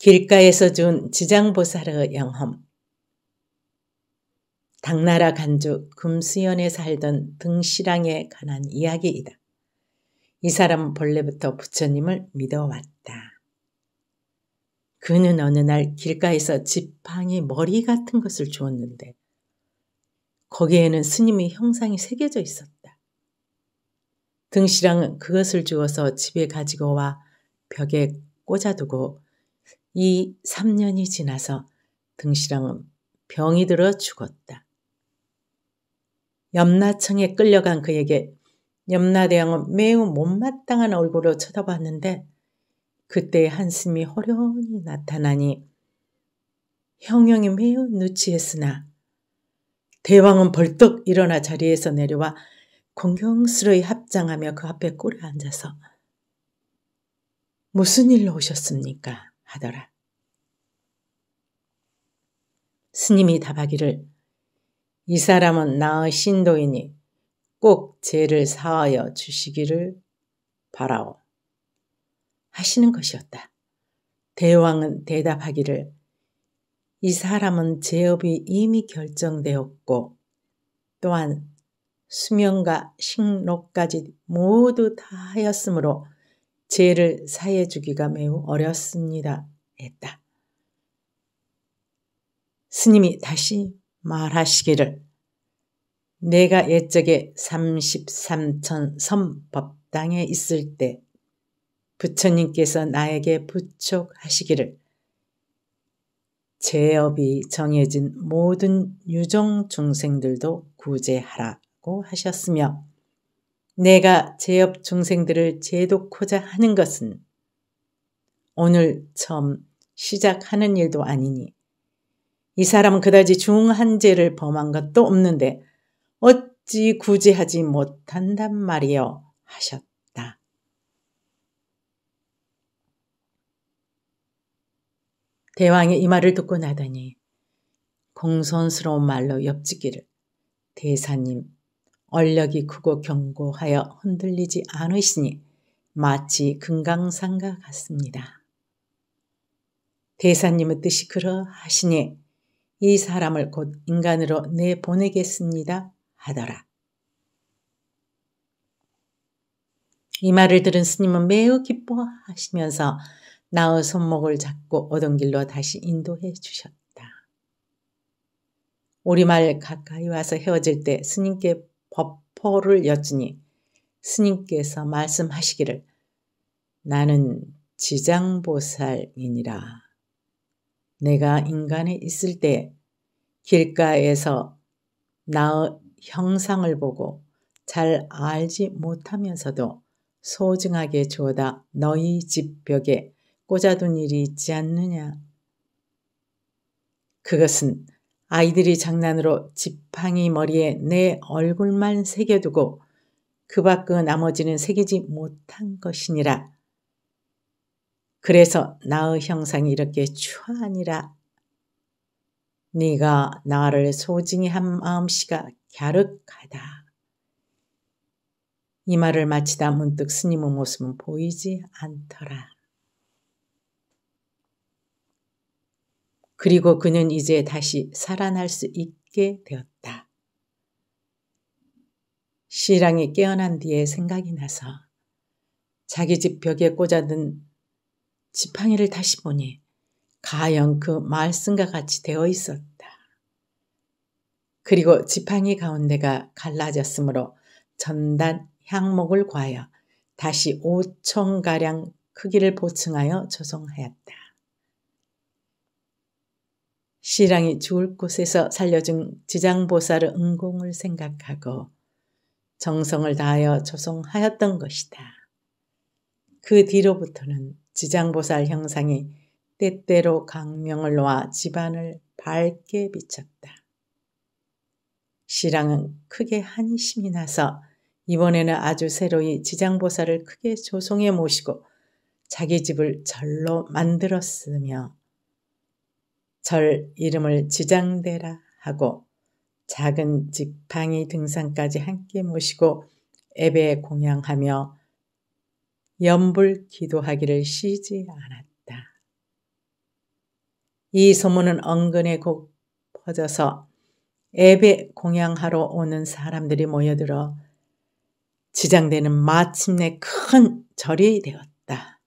길가에서 준 지장보살의 영험. 당나라 간주 금수연에 살던 등시랑에 관한 이야기이다. 이 사람은 본래부터 부처님을 믿어왔다. 그는 어느 날 길가에서 지팡이 머리 같은 것을 주었는데 거기에는 스님의 형상이 새겨져 있었다. 등시랑은 그것을 주어서 집에 가지고 와 벽에 꽂아두고 이 3년이 지나서 등시랑은 병이 들어 죽었다. 염라청에 끌려간 그에게 염라대왕은 매우 못마땅한 얼굴로 쳐다봤는데 그때의 한숨이 허련히 나타나니 형형이 매우 누치했으나 대왕은 벌떡 일어나 자리에서 내려와 공경스러이 합장하며 그 앞에 꿇어 앉아서 무슨 일로 오셨습니까? 하더라. 스님이 답하기를 이 사람은 나의 신도이니 꼭 죄를 사하여 주시기를 바라오. 하시는 것이었다. 대왕은 대답하기를 이 사람은 제업이 이미 결정되었고 또한 수명과 식록까지 모두 다 하였으므로 죄를 사해 주기가 매우 어렵습니다. 했다. 스님이 다시 말하시기를 내가 옛적에 33천 선법당에 있을 때 부처님께서 나에게 부촉하시기를 제업이 정해진 모든 유정 중생들도 구제하라고 하셨으며 내가 제업 중생들을 제독하자 하는 것은 오늘 처음 시작하는 일도 아니니 이 사람은 그다지 중한 죄를 범한 것도 없는데 어찌 구제하지 못한단 말이여 하셨다. 대왕이이 말을 듣고 나더니 공손스러운 말로 옆지기를 대사님 얼력이 크고 견고하여 흔들리지 않으시니 마치 금강산과 같습니다. 대사님의 뜻이 그러하시니 이 사람을 곧 인간으로 내보내겠습니다 하더라. 이 말을 들은 스님은 매우 기뻐하시면서 나의 손목을 잡고 어던 길로 다시 인도해 주셨다. 우리말 가까이 와서 헤어질 때 스님께 버퍼를 여쭈니 스님께서 말씀하시기를 나는 지장보살이니라. 내가 인간에 있을 때 길가에서 나의 형상을 보고 잘 알지 못하면서도 소중하게 주어다 너희 집 벽에 꽂아둔 일이 있지 않느냐? 그것은 아이들이 장난으로 지팡이 머리에 내 얼굴만 새겨두고 그 밖의 나머지는 새기지 못한 것이니라. 그래서 나의 형상이 이렇게 추하니라. 네가 나를 소중히 한 마음씨가 갸륵하다. 이 말을 마치다 문득 스님의 모습은 보이지 않더라. 그리고 그는 이제 다시 살아날 수 있게 되었다. 시랑이 깨어난 뒤에 생각이 나서 자기 집 벽에 꽂아둔 지팡이를 다시 보니 가연그 말씀과 같이 되어 있었다. 그리고 지팡이 가운데가 갈라졌으므로 전단 향목을 과여 다시 5천가량 크기를 보충하여 조성하였다. 시랑이 죽을 곳에서 살려준 지장보살의 은공을 생각하고 정성을 다하여 조성하였던 것이다. 그 뒤로부터는 지장보살 형상이 때때로 강명을 놓아 집안을 밝게 비쳤다. 시랑은 크게 한심이 나서 이번에는 아주 새로이 지장보살을 크게 조성해 모시고 자기 집을 절로 만들었으며 절 이름을 지장대라 하고 작은 직팡이 등산까지 함께 모시고 예배 공양하며 연불 기도하기를 쉬지 않았다. 이 소문은 엉근에곧 퍼져서 예배 공양하러 오는 사람들이 모여들어 지장대는 마침내 큰 절이 되었다.